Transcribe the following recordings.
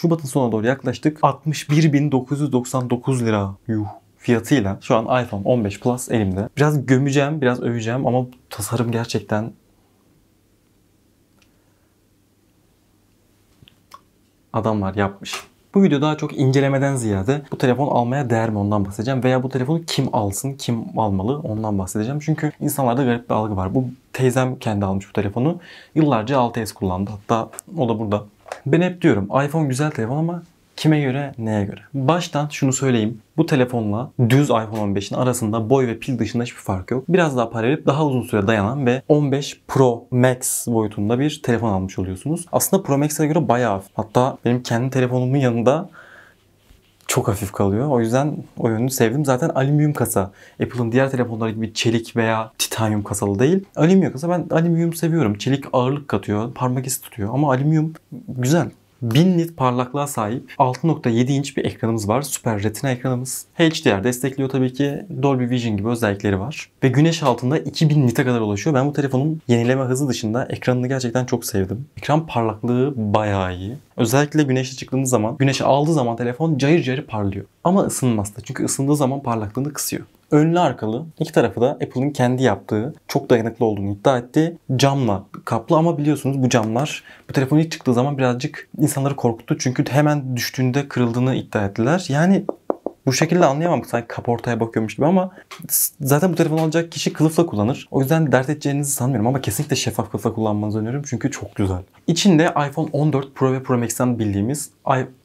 Şubat'ın sonuna doğru yaklaştık. 61.999 lira. Yuh fiyatıyla şu an iPhone 15 Plus elimde. Biraz gömeceğim, biraz öveceğim ama tasarım gerçekten adamlar yapmış. Bu video daha çok incelemeden ziyade bu telefon almaya değer mi ondan bahsedeceğim veya bu telefonu kim alsın, kim almalı ondan bahsedeceğim. Çünkü insanlarda garip bir algı var. Bu teyzem kendi almış bu telefonu. Yıllarca 6S kullandı. Hatta o da burada ben hep diyorum iPhone güzel telefon ama kime göre neye göre? Baştan şunu söyleyeyim. Bu telefonla düz iPhone 15'in arasında boy ve pil dışında hiçbir fark yok. Biraz daha para verip daha uzun süre dayanan ve 15 Pro Max boyutunda bir telefon almış oluyorsunuz. Aslında Pro Max'e göre bayağı hatta benim kendi telefonumun yanında çok hafif kalıyor. O yüzden o oyunu sevdim. Zaten alüminyum kasa. Apple'ın diğer telefonları gibi çelik veya titanyum kasalı değil. Alüminyum kasa ben alüminyum seviyorum. Çelik ağırlık katıyor, parmak izi tutuyor ama alüminyum güzel. 1000 nit parlaklığa sahip 6.7 inç bir ekranımız var. Süper Retina ekranımız. HDR destekliyor tabii ki. Dolby Vision gibi özellikleri var. Ve güneş altında 2000 nite kadar ulaşıyor. Ben bu telefonun yenileme hızı dışında ekranını gerçekten çok sevdim. Ekran parlaklığı bayağı iyi. Özellikle güneşe çıktığınız zaman, güneşe aldığı zaman telefon cayır cayır parlıyor. Ama ısınmaz da çünkü ısındığı zaman parlaklığını kısıyor. Önlü arkalı. iki tarafı da Apple'ın kendi yaptığı, çok dayanıklı olduğunu iddia etti. Camla kaplı ama biliyorsunuz bu camlar bu telefon ilk çıktığı zaman birazcık insanları korkuttu. Çünkü hemen düştüğünde kırıldığını iddia ettiler. Yani bu şekilde anlayamam sanki kaportaya bakıyormuş gibi ama zaten bu telefonu alacak kişi kılıfla kullanır. O yüzden dert edeceğinizi sanmıyorum ama kesinlikle şeffaf kılıfla kullanmanızı öneriyorum çünkü çok güzel. İçinde iPhone 14 Pro ve Pro Max'ten bildiğimiz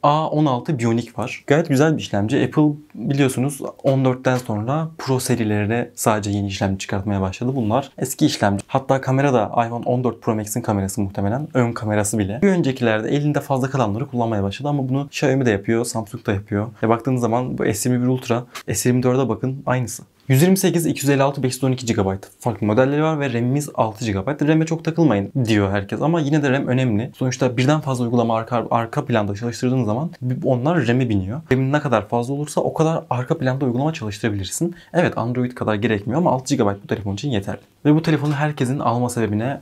A16 Bionic var. Gayet güzel bir işlemci. Apple biliyorsunuz 14'ten sonra Pro serilerine sadece yeni işlemci çıkartmaya başladı. Bunlar eski işlemci. Hatta kamera da iPhone 14 Pro Max'in kamerası muhtemelen. Ön kamerası bile. Bir öncekilerde elinde fazla kalanları kullanmaya başladı ama bunu Xiaomi de yapıyor, Samsung da yapıyor. E baktığınız zaman bu S21 Ultra, S24'e bakın aynısı. 128, 256, 512 GB farklı modelleri var ve RAM'imiz 6 GB. RAM'e çok takılmayın diyor herkes ama yine de RAM önemli. Sonuçta birden fazla uygulama arka, arka planda çalıştırdığın zaman onlar RAM'e biniyor. RAM'in ne kadar fazla olursa o kadar arka planda uygulama çalıştırabilirsin. Evet Android kadar gerekmiyor ama 6 GB bu telefon için yeterli. Ve bu telefonu herkesin alma sebebine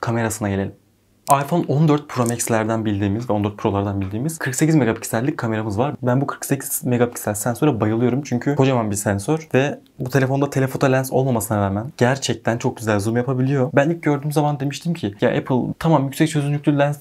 kamerasına gelelim iPhone 14 Pro Max'lerden bildiğimiz ve 14 Pro'lardan bildiğimiz 48 megapiksellik kameramız var. Ben bu 48 megapiksel sensöre bayılıyorum çünkü kocaman bir sensör ve bu telefonda telefoto lens olmamasına rağmen gerçekten çok güzel zoom yapabiliyor. Ben ilk gördüğüm zaman demiştim ki ya Apple tamam yüksek çözünürlüklü lens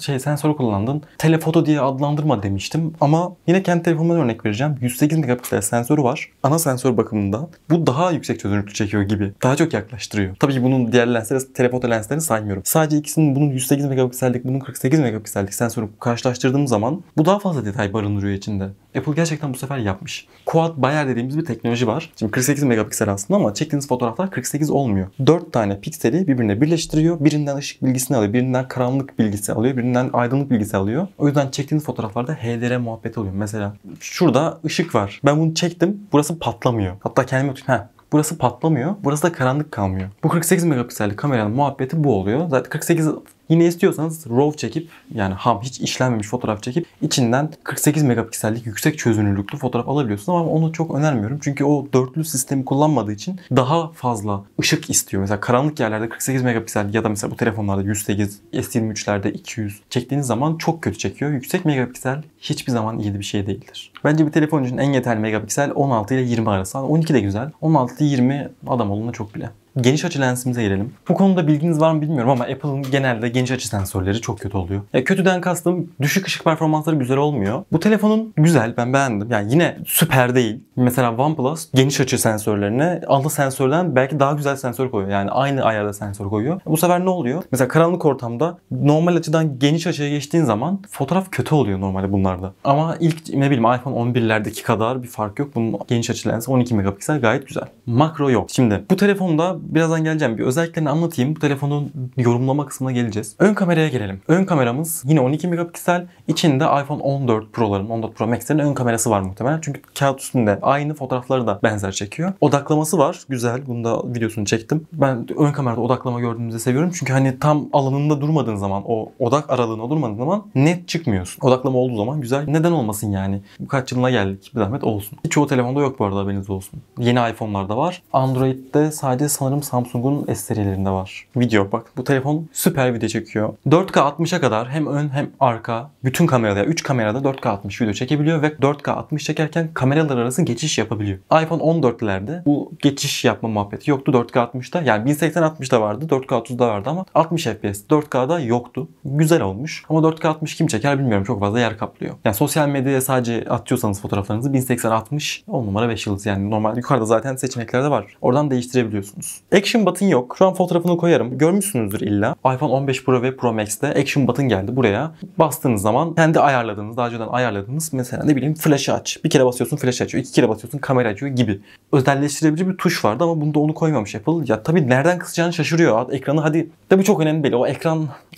şey sensör kullandın. Telefoto diye adlandırma demiştim ama yine kendi telefonumdan örnek vereceğim. 108 megapiksel sensörü var. Ana sensör bakımında bu daha yüksek çözünürlüklü çekiyor gibi. Daha çok yaklaştırıyor. Tabii ki bunun diğer lensleri telefoto lenslerini saymıyorum. Sadece ikisinin bunun 108 megapiksellik, bunun 48 megapiksellik sensörü karşılaştırdığım zaman bu daha fazla detay barındırıyor içinde. Apple gerçekten bu sefer yapmış. Quad Bayer dediğimiz bir teknoloji var. Şimdi 48 megapiksel aslında ama çektiğiniz fotoğraflar 48 olmuyor. 4 tane pikseli birbirine birleştiriyor. Birinden ışık bilgisini alıyor, birinden karanlık bilgisi alıyor, birinden aydınlık bilgisi alıyor. O yüzden çektiğiniz fotoğraflarda HDR muhabbeti oluyor. Mesela şurada ışık var. Ben bunu çektim. Burası patlamıyor. Hatta kendime tutayım. Heh, Burası patlamıyor. Burası da karanlık kalmıyor. Bu 48 megapiksellik kameranın muhabbeti bu oluyor. Zaten 48 Yine istiyorsanız RAW çekip yani ham hiç işlenmemiş fotoğraf çekip içinden 48 megapiksellik yüksek çözünürlüklü fotoğraf alabiliyorsunuz ama onu çok önermiyorum. Çünkü o dörtlü sistemi kullanmadığı için daha fazla ışık istiyor. Mesela karanlık yerlerde 48 megapiksel ya da mesela bu telefonlarda 108, S23'lerde 200 çektiğiniz zaman çok kötü çekiyor. Yüksek megapiksel hiçbir zaman iyi bir şey değildir. Bence bir telefon için en yeterli megapiksel 16 ile 20 arası. 12 hani de güzel. 16 20 adam oluna çok bile. Geniş açı lensimize gelelim. Bu konuda bilginiz var mı bilmiyorum ama Apple'ın genelde geniş açı sensörleri çok kötü oluyor. Ya kötüden kastım düşük ışık performansları güzel olmuyor. Bu telefonun güzel ben beğendim. Yani yine süper değil. Mesela OnePlus geniş açı sensörlerine ana sensörden belki daha güzel sensör koyuyor. Yani aynı ayarda sensör koyuyor. Bu sefer ne oluyor? Mesela karanlık ortamda normal açıdan geniş açıya geçtiğin zaman fotoğraf kötü oluyor normalde bunlarda. Ama ilk ne bileyim iPhone 11'lerdeki kadar bir fark yok. Bunun geniş açı lensi 12 megapiksel gayet güzel. Makro yok. Şimdi bu telefonda birazdan geleceğim. Bir özelliklerini anlatayım. Bu telefonun yorumlama kısmına geleceğiz. Ön kameraya gelelim. Ön kameramız yine 12 megapiksel. İçinde iPhone 14 Pro'ların, 14 Pro Max'lerin ön kamerası var muhtemelen. Çünkü kağıt üstünde aynı fotoğrafları da benzer çekiyor. Odaklaması var. Güzel. Bunu da videosunu çektim. Ben ön kamerada odaklama gördüğümüzde seviyorum. Çünkü hani tam alanında durmadığın zaman, o odak aralığında durmadığın zaman net çıkmıyorsun. Odaklama olduğu zaman güzel. Neden olmasın yani? Bu kaç yılına geldik. Bir zahmet olsun. Çoğu telefonda yok bu arada haberiniz olsun. Yeni iPhone'larda var. Android'de sadece sanırım sanırım Samsung'un S serilerinde var. Video bak bu telefon süper video çekiyor. 4K 60'a kadar hem ön hem arka bütün kamerada 3 kamerada 4K 60 video çekebiliyor ve 4K 60 çekerken kameralar arası geçiş yapabiliyor. iPhone 14'lerde bu geçiş yapma muhabbeti yoktu 4K 60'da. Yani 1080 60'da vardı 4K 30'da vardı ama 60 FPS 4K'da yoktu. Güzel olmuş ama 4K 60 kim çeker bilmiyorum çok fazla yer kaplıyor. Yani sosyal medyaya sadece atıyorsanız fotoğraflarınızı 1080 60 10 numara 5 yıldız yani normal yukarıda zaten seçeneklerde var. Oradan değiştirebiliyorsunuz. Action button yok. Şu an fotoğrafını koyarım. Görmüşsünüzdür illa. iPhone 15 Pro ve Pro Max'te Action button geldi buraya. Bastığınız zaman kendi ayarladığınız, daha önceden ayarladığınız mesela ne bileyim flash aç. Bir kere basıyorsun flash açıyor. iki kere basıyorsun kamera açıyor gibi. Özelleştirebilir bir tuş vardı ama bunda onu koymamış Apple. Ya tabii nereden kısacağını şaşırıyor. Ekranı hadi. Tabi çok önemli belli. O ekran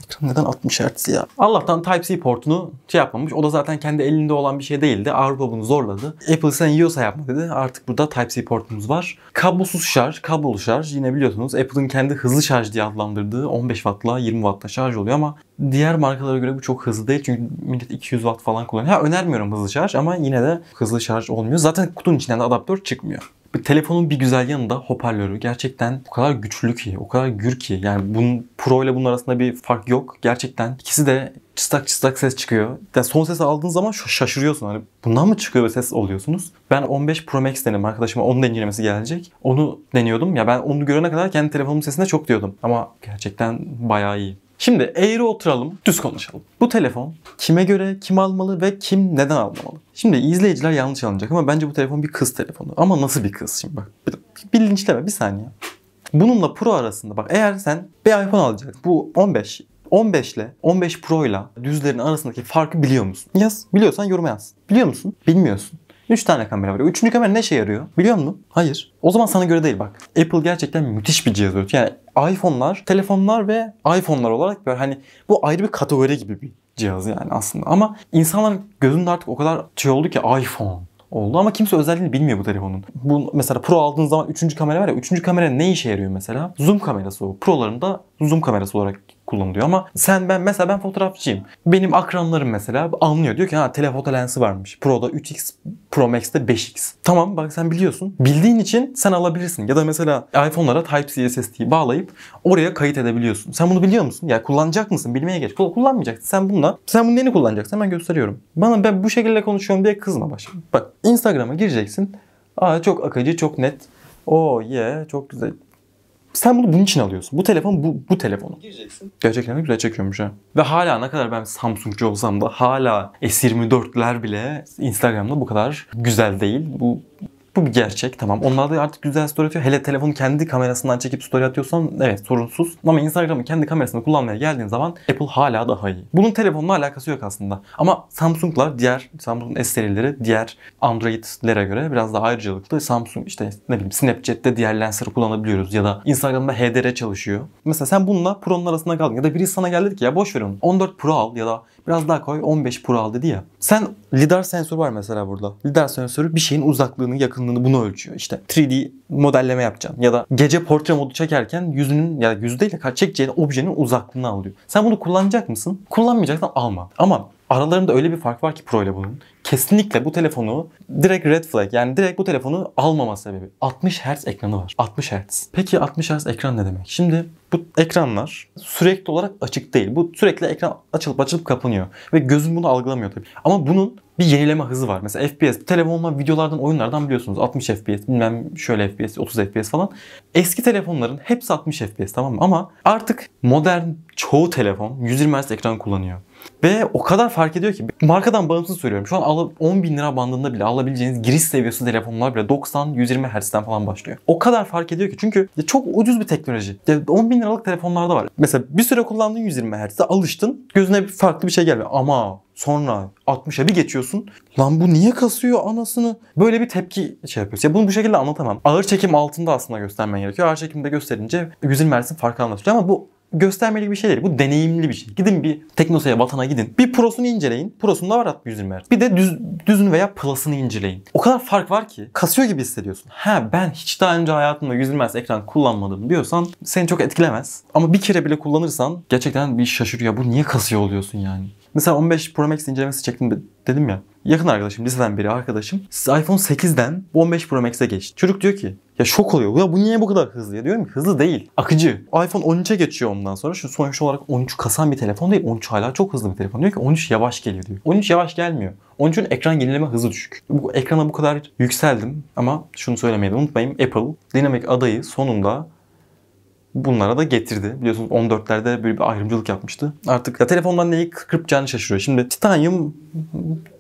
Ekran neden 60 Hz ya? Allah'tan Type-C portunu şey yapmamış. O da zaten kendi elinde olan bir şey değildi. Avrupa bunu zorladı. Apple sen yiyorsa yapma dedi. Artık burada Type-C portumuz var. Kablosuz şarj, kablolu şarj yine biliyorsunuz Apple'ın kendi hızlı şarj diye adlandırdığı 15 Watt'la 20 Watt'la şarj oluyor ama diğer markalara göre bu çok hızlı değil çünkü millet 200 Watt falan kullanıyor. Ha önermiyorum hızlı şarj ama yine de hızlı şarj olmuyor. Zaten kutunun içinden de adaptör çıkmıyor. Telefonun bir güzel yanı da hoparlörü. Gerçekten o kadar güçlü ki, o kadar gür ki. Yani bunun Pro ile bunun arasında bir fark yok. Gerçekten ikisi de çıstak çıstak ses çıkıyor. Yani son sesi aldığın zaman şaşırıyorsun. Hani bundan mı çıkıyor ve ses oluyorsunuz? Ben 15 Pro Max denedim arkadaşıma. Onun incelemesi gelecek. Onu deniyordum. Ya ben onu görene kadar kendi telefonumun sesine çok diyordum. Ama gerçekten bayağı iyi. Şimdi eğri oturalım, düz konuşalım. Bu telefon kime göre, kim almalı ve kim neden almalı? Şimdi izleyiciler yanlış anlayacak ama bence bu telefon bir kız telefonu. Ama nasıl bir kız şimdi bak. Bir, bir bir saniye. Bununla Pro arasında bak eğer sen bir iPhone alacaksın. Bu 15 15 ile 15 Pro ile düzlerin arasındaki farkı biliyor musun? Yaz. Biliyorsan yoruma yaz. Biliyor musun? Bilmiyorsun. 3 tane kamera var. Üçüncü kamera ne işe yarıyor? Biliyor musun? Hayır. O zaman sana göre değil bak. Apple gerçekten müthiş bir cihaz üretiyor. Yani iPhone'lar, telefonlar ve iPhone'lar olarak böyle hani bu ayrı bir kategori gibi bir cihaz yani aslında. Ama insanların gözünde artık o kadar şey oldu ki iPhone oldu ama kimse özelliğini bilmiyor bu telefonun. Bu mesela Pro aldığın zaman 3. kamera var ya 3. kamera ne işe yarıyor mesela? Zoom kamerası o. Pro'ların da zoom kamerası olarak kullanılıyor ama sen ben mesela ben fotoğrafçıyım. Benim akranlarım mesela anlıyor. Diyor ki ha telefoto lensi varmış. Pro'da 3x, Pro Max'te 5x. Tamam bak sen biliyorsun. Bildiğin için sen alabilirsin. Ya da mesela iPhone'lara Type-C SSD'yi bağlayıp oraya kayıt edebiliyorsun. Sen bunu biliyor musun? Ya kullanacak mısın? Bilmeye geç. Kullanmayacaksın. Sen bununla sen bunu yeni kullanacaksın. Hemen gösteriyorum. Bana ben bu şekilde konuşuyorum diye kızma baş. Bak Instagram'a gireceksin. Aa çok akıcı, çok net. Oo oh ye yeah, çok güzel. Sen bunu bunun için alıyorsun. Bu telefon bu, bu telefonu. Gireceksin. Gerçekten de güzel çekiyormuş ha. Ve hala ne kadar ben Samsungcu olsam da hala S24'ler bile Instagram'da bu kadar güzel değil. Bu bu bir gerçek tamam. Onlarda artık güzel story atıyor. Hele telefonu kendi kamerasından çekip story atıyorsan evet sorunsuz. Ama Instagram'ı kendi kamerasını kullanmaya geldiğin zaman Apple hala daha iyi. Bunun telefonla alakası yok aslında. Ama Samsung'la diğer Samsung S serileri diğer Android'lere göre biraz daha ayrıcalıklı. Samsung işte ne bileyim Snapchat'te diğer lensleri kullanabiliyoruz ya da Instagram'da HDR çalışıyor. Mesela sen bununla Pro'nun arasında kaldın ya da birisi sana geldi ki ya boş ver onu. 14 Pro al ya da biraz daha koy 15 Pro al dedi ya. Sen lidar sensör var mesela burada. Lidar sensörü bir şeyin uzaklığını, yakınlığını yakınlığını bunu ölçüyor. İşte 3D modelleme yapacaksın ya da gece portre modu çekerken yüzünün ya da yüz değil de çekeceğin objenin uzaklığını alıyor. Sen bunu kullanacak mısın? Kullanmayacaksan alma. Ama aralarında öyle bir fark var ki Pro ile bunun. Kesinlikle bu telefonu direkt red flag yani direkt bu telefonu almama sebebi. 60 Hz ekranı var. 60 Hz. Peki 60 Hz ekran ne demek? Şimdi bu ekranlar sürekli olarak açık değil. Bu sürekli ekran açılıp açılıp kapanıyor. Ve gözün bunu algılamıyor tabii. Ama bunun bir yenileme hızı var. Mesela FPS, telefonla videolardan, oyunlardan biliyorsunuz 60 FPS, bilmem şöyle FPS, 30 FPS falan. Eski telefonların hepsi 60 FPS tamam mı? Ama artık modern çoğu telefon 120 Hz ekran kullanıyor. Ve o kadar fark ediyor ki markadan bağımsız söylüyorum. Şu an 10 bin lira bandında bile alabileceğiniz giriş seviyesi telefonlar bile 90-120 Hz'den falan başlıyor. O kadar fark ediyor ki çünkü çok ucuz bir teknoloji. 10 bin liralık telefonlarda var. Mesela bir süre kullandığın 120 Hz'de alıştın. Gözüne bir farklı bir şey gelmiyor. Ama Sonra 60'a bir geçiyorsun. Lan bu niye kasıyor anasını? Böyle bir tepki şey yapıyorsun. Ya bunu bu şekilde anlatamam. Ağır çekim altında aslında göstermen gerekiyor. Ağır çekimde gösterince 120 Hz'in farkı anlatıyor ama bu göstermelik bir şey değil. Bu deneyimli bir şey. Gidin bir Teknosa'ya, Vatan'a gidin. Bir Pro'sunu inceleyin. Pro'sunda var 120 Hz. Er. Bir de düz, düzün veya Plus'ını inceleyin. O kadar fark var ki kasıyor gibi hissediyorsun. Ha ben hiç daha önce hayatımda 120 Hz er ekran kullanmadım diyorsan seni çok etkilemez. Ama bir kere bile kullanırsan gerçekten bir şaşırıyor. Bu niye kasıyor oluyorsun yani? Mesela 15 Pro Max incelemesi çektim dedim ya. Yakın arkadaşım, liseden biri, arkadaşım siz iPhone 8'den 15 Pro Max'e geçti. Çocuk diyor ki ya şok oluyor. Ya bu niye bu kadar hızlı? Ya diyorum ki hızlı değil. Akıcı. iPhone 13'e geçiyor ondan sonra. Şu sonuç olarak 13 kasan bir telefon değil. 13 hala çok hızlı bir telefon. Diyor ki 13 yavaş geliyor diyor. 13 yavaş gelmiyor. Onun ekran yenileme hızı düşük. Bu ekrana bu kadar yükseldim ama şunu söylemeyi de unutmayayım. Apple dinamik adayı sonunda bunlara da getirdi. Biliyorsunuz 14'lerde böyle bir ayrımcılık yapmıştı. Artık ya telefondan neyi kırpacağını şaşırıyor. Şimdi titanyum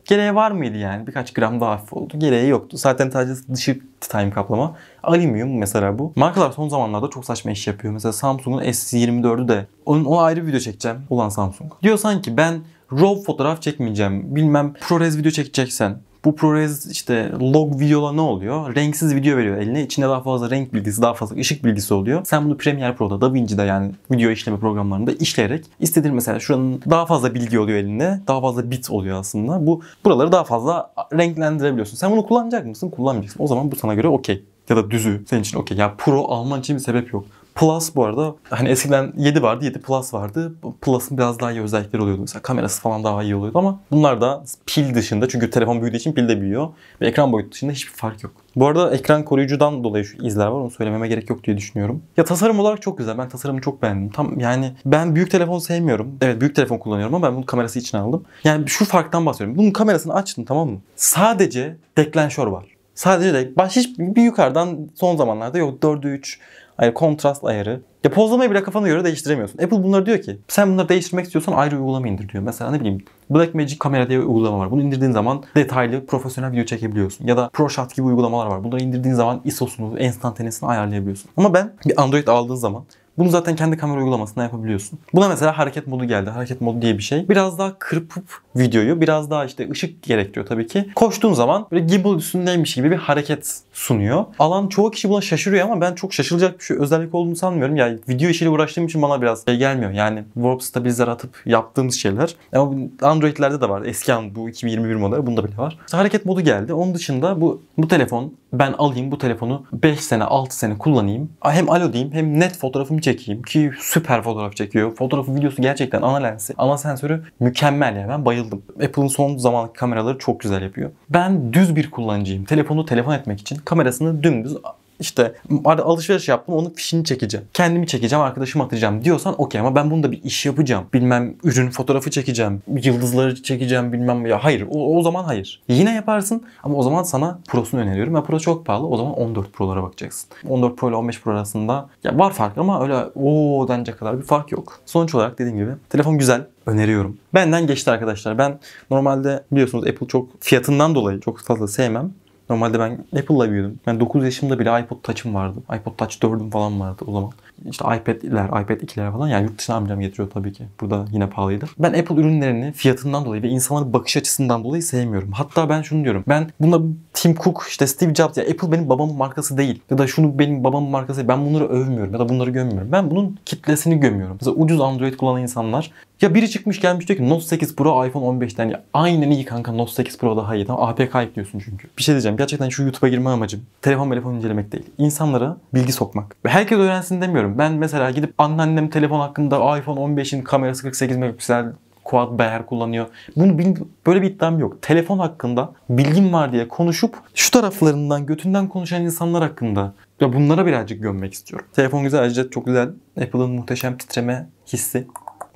gereği var mıydı yani? Birkaç gram daha hafif oldu. Gereği yoktu. Zaten sadece dışı titanyum kaplama. Alüminyum mesela bu. Markalar son zamanlarda çok saçma iş yapıyor. Mesela Samsung'un S24'ü de. Onun, ona ayrı video çekeceğim. Ulan Samsung. Diyor sanki ben RAW fotoğraf çekmeyeceğim. Bilmem ProRes video çekeceksen bu ProRes işte log videola ne oluyor? Renksiz video veriyor eline. İçinde daha fazla renk bilgisi, daha fazla ışık bilgisi oluyor. Sen bunu Premiere Pro'da, DaVinci'de yani video işleme programlarında işleyerek istediğin mesela şuranın daha fazla bilgi oluyor elinde. Daha fazla bit oluyor aslında. Bu buraları daha fazla renklendirebiliyorsun. Sen bunu kullanacak mısın? Kullanmayacaksın. O zaman bu sana göre okey. Ya da düzü senin için okey. Ya pro alman için bir sebep yok. Plus bu arada hani eskiden 7 vardı 7 Plus vardı. Plus'ın biraz daha iyi özellikleri oluyordu. Mesela kamerası falan daha iyi oluyordu ama bunlar da pil dışında çünkü telefon büyüdüğü için pil de büyüyor. Ve ekran boyutu dışında hiçbir fark yok. Bu arada ekran koruyucudan dolayı şu izler var. Onu söylememe gerek yok diye düşünüyorum. Ya tasarım olarak çok güzel. Ben tasarımı çok beğendim. Tam yani ben büyük telefon sevmiyorum. Evet büyük telefon kullanıyorum ama ben bunun kamerası için aldım. Yani şu farktan bahsediyorum. Bunun kamerasını açtın tamam mı? Sadece deklanşör var. Sadece de baş hiç bir yukarıdan son zamanlarda yok 4'ü 3 ayarı, kontrast ayarı. Ya pozlamayı bile kafana göre değiştiremiyorsun. Apple bunları diyor ki sen bunları değiştirmek istiyorsan ayrı uygulama indir diyor. Mesela ne bileyim Blackmagic kamera diye uygulama var. Bunu indirdiğin zaman detaylı profesyonel video çekebiliyorsun. Ya da ProShot gibi uygulamalar var. Bunları indirdiğin zaman ISO'sunu, enstantanesini ayarlayabiliyorsun. Ama ben bir Android aldığın zaman bunu zaten kendi kamera uygulamasında yapabiliyorsun. Buna mesela hareket modu geldi. Hareket modu diye bir şey. Biraz daha kırpıp videoyu biraz daha işte ışık gerektiriyor tabii ki. Koştuğun zaman böyle gimbal üstündeymiş gibi bir hareket sunuyor. Alan çoğu kişi buna şaşırıyor ama ben çok şaşırılacak bir şey özellik olduğunu sanmıyorum. Yani video işiyle uğraştığım için bana biraz şey gelmiyor. Yani warp stabilizer atıp yaptığımız şeyler. Ama Android'lerde de var. Eski bu 2021 model bunda bile var. hareket modu geldi. Onun dışında bu bu telefon ben alayım bu telefonu 5 sene 6 sene kullanayım. Hem alo diyeyim hem net fotoğrafımı çekeyim ki süper fotoğraf çekiyor. Fotoğrafı videosu gerçekten ana lensi, ana sensörü mükemmel ya yani. ben bayıldım. Apple'ın son zamanki kameraları çok güzel yapıyor. Ben düz bir kullanıcıyım. Telefonu telefon etmek için kamerasını dümdüz işte alışveriş yaptım onun fişini çekeceğim. Kendimi çekeceğim arkadaşımı atacağım diyorsan okey ama ben bunda bir iş yapacağım. Bilmem ürün fotoğrafı çekeceğim. Yıldızları çekeceğim bilmem ya hayır o, o zaman hayır. Yine yaparsın ama o zaman sana Pro'sunu öneriyorum. Ya Pro çok pahalı o zaman 14 Pro'lara bakacaksın. 14 Pro ile 15 Pro arasında ya var fark ama öyle o denecek kadar bir fark yok. Sonuç olarak dediğim gibi telefon güzel öneriyorum. Benden geçti arkadaşlar. Ben normalde biliyorsunuz Apple çok fiyatından dolayı çok fazla sevmem. Normalde ben Apple'la büyüdüm. Ben 9 yaşımda bile iPod Touch'ım vardı. iPod Touch 4'üm falan vardı o zaman. İşte iPad'ler, iPad 2'ler falan. Yani yurt dışına amcam getiriyor tabii ki. Burada yine pahalıydı. Ben Apple ürünlerini fiyatından dolayı ve insanların bakış açısından dolayı sevmiyorum. Hatta ben şunu diyorum. Ben buna Tim Cook, işte Steve Jobs ya Apple benim babamın markası değil. Ya da şunu benim babamın markası değil. Ben bunları övmüyorum ya da bunları gömmüyorum. Ben bunun kitlesini gömüyorum. Mesela ucuz Android kullanan insanlar ya biri çıkmış gelmiş diyor ki Note 8 Pro iPhone 15'ten ya aynen iyi kanka Note 8 Pro daha iyi. Tamam APK ekliyorsun çünkü. Bir şey diyeceğim gerçekten şu YouTube'a girme amacım telefon telefon incelemek değil. İnsanlara bilgi sokmak. Ve herkes öğrensin demiyorum. Ben mesela gidip anneannem telefon hakkında iPhone 15'in kamerası 48 megapiksel quad beher kullanıyor. Bunu böyle bir iddiam yok. Telefon hakkında bilgim var diye konuşup şu taraflarından götünden konuşan insanlar hakkında ya bunlara birazcık gömmek istiyorum. Telefon güzel, ayrıca çok güzel. Apple'ın muhteşem titreme hissi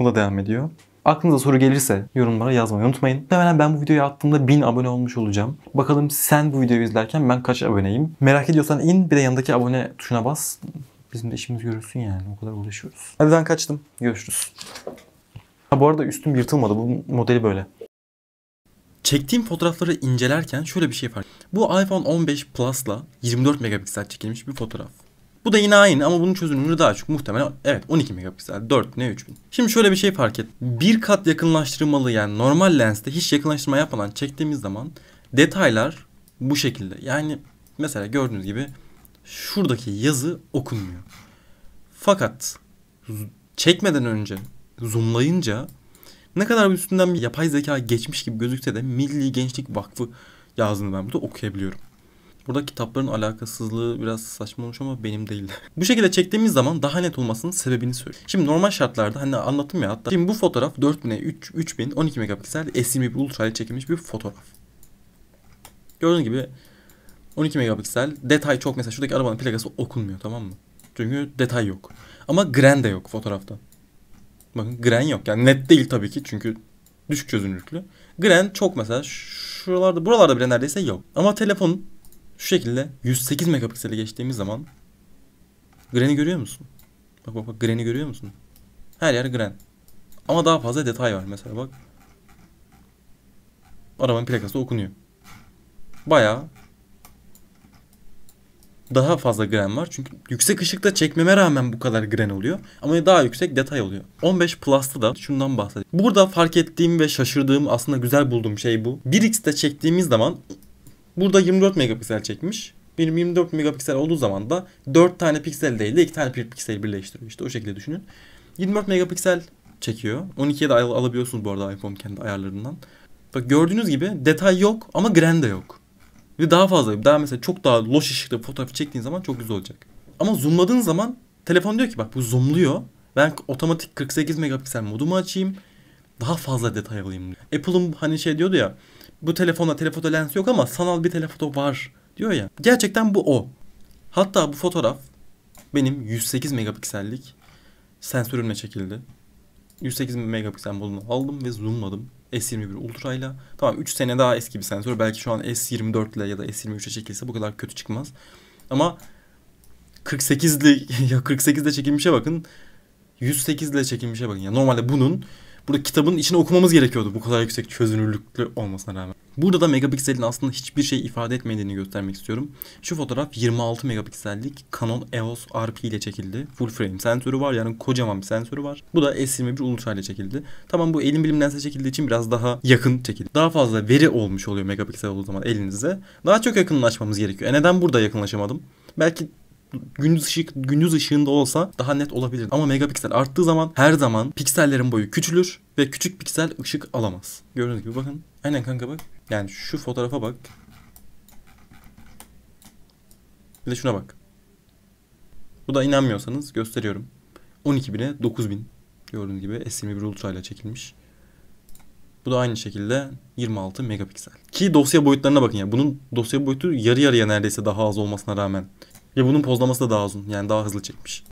o da devam ediyor. Aklınıza soru gelirse yorumlara yazmayı unutmayın. Muhtemelen ben bu videoyu attığımda 1000 abone olmuş olacağım. Bakalım sen bu videoyu izlerken ben kaç aboneyim. Merak ediyorsan in bir de yanındaki abone tuşuna bas. Bizim de işimiz görülsün yani. O kadar uğraşıyoruz. Hadi ben kaçtım. Görüşürüz. Ha bu arada üstüm yırtılmadı. Bu modeli böyle. Çektiğim fotoğrafları incelerken şöyle bir şey fark ettim. Bu iPhone 15 Plus'la 24 megapiksel çekilmiş bir fotoğraf. Bu da yine aynı ama bunun çözünürlüğü daha çok. Muhtemelen evet 12 megapiksel 4 ne 3000. Şimdi şöyle bir şey fark et. Bir kat yakınlaştırmalı yani normal lenste hiç yakınlaştırma yapmadan çektiğimiz zaman detaylar bu şekilde. Yani mesela gördüğünüz gibi şuradaki yazı okunmuyor. Fakat çekmeden önce zoomlayınca ne kadar üstünden bir yapay zeka geçmiş gibi gözükse de Milli Gençlik Vakfı yazdığını ben burada okuyabiliyorum. Burada kitapların alakasızlığı biraz saçma olmuş ama benim değil. bu şekilde çektiğimiz zaman daha net olmasının sebebini söyleyeyim. Şimdi normal şartlarda hani anlattım ya hatta. Şimdi bu fotoğraf 4000'e 3000 12 megapiksel S21 Ultra ile çekilmiş bir fotoğraf. Gördüğünüz gibi 12 megapiksel detay çok mesela şuradaki arabanın plakası okunmuyor tamam mı? Çünkü detay yok. Ama gren de yok fotoğrafta. Bakın gren yok. Yani net değil tabii ki çünkü düşük çözünürlüklü. Gren çok mesela şuralarda buralarda bile neredeyse yok. Ama telefon şu şekilde 108 megapiksele geçtiğimiz zaman Gren'i görüyor musun? Bak bak bak Gren'i görüyor musun? Her yer Gren. Ama daha fazla detay var mesela bak. Arabanın plakası okunuyor. Baya daha fazla gren var. Çünkü yüksek ışıkta çekmeme rağmen bu kadar gren oluyor. Ama daha yüksek detay oluyor. 15 Plus'ta da şundan bahsedeyim. Burada fark ettiğim ve şaşırdığım aslında güzel bulduğum şey bu. 1x'te çektiğimiz zaman Burada 24 megapiksel çekmiş. Benim 24 megapiksel olduğu zaman da 4 tane piksel değil de 2 tane piksel birleştiriyor. İşte o şekilde düşünün. 24 megapiksel çekiyor. 12'ye de al alabiliyorsunuz bu arada iPhone kendi ayarlarından. Bak gördüğünüz gibi detay yok ama grand de yok. Ve daha fazla daha mesela çok daha loş ışıkta fotoğraf çektiğin zaman çok güzel olacak. Ama zoomladığın zaman telefon diyor ki bak bu zoomluyor. Ben otomatik 48 megapiksel modumu açayım. Daha fazla detay alayım. Apple'ın hani şey diyordu ya bu telefonda telefoto lens yok ama sanal bir telefoto var diyor ya. Gerçekten bu o. Hatta bu fotoğraf benim 108 megapiksellik sensörümle çekildi. 108 megapiksel modunu aldım ve zoomladım. S21 Ultra ile. Tamam 3 sene daha eski bir sensör. Belki şu an S24 ile ya da S23'e çekilse bu kadar kötü çıkmaz. Ama 48'li ya 48'de çekilmişe bakın. 108 ile çekilmişe bakın. Ya yani normalde bunun Burada kitabın içine okumamız gerekiyordu bu kadar yüksek çözünürlüklü olmasına rağmen. Burada da megapikselin aslında hiçbir şey ifade etmediğini göstermek istiyorum. Şu fotoğraf 26 megapiksellik Canon EOS RP ile çekildi. Full frame sensörü var yani kocaman bir sensörü var. Bu da S21 Ultra ile çekildi. Tamam bu elin bilim lense çekildiği için biraz daha yakın çekildi. Daha fazla veri olmuş oluyor megapiksel olduğu zaman elinize. Daha çok yakınlaşmamız gerekiyor. E neden burada yakınlaşamadım? Belki gündüz ışık gündüz ışığında olsa daha net olabilir. Ama megapiksel arttığı zaman her zaman piksellerin boyu küçülür ve küçük piksel ışık alamaz. Gördüğünüz gibi bakın. Aynen kanka bak. Yani şu fotoğrafa bak. Bir de şuna bak. Bu da inanmıyorsanız gösteriyorum. 12.000'e 9000. Gördüğünüz gibi S21 Ultra ile çekilmiş. Bu da aynı şekilde 26 megapiksel. Ki dosya boyutlarına bakın ya. Bunun dosya boyutu yarı yarıya neredeyse daha az olmasına rağmen ve bunun pozlaması da daha uzun. Yani daha hızlı çekmiş.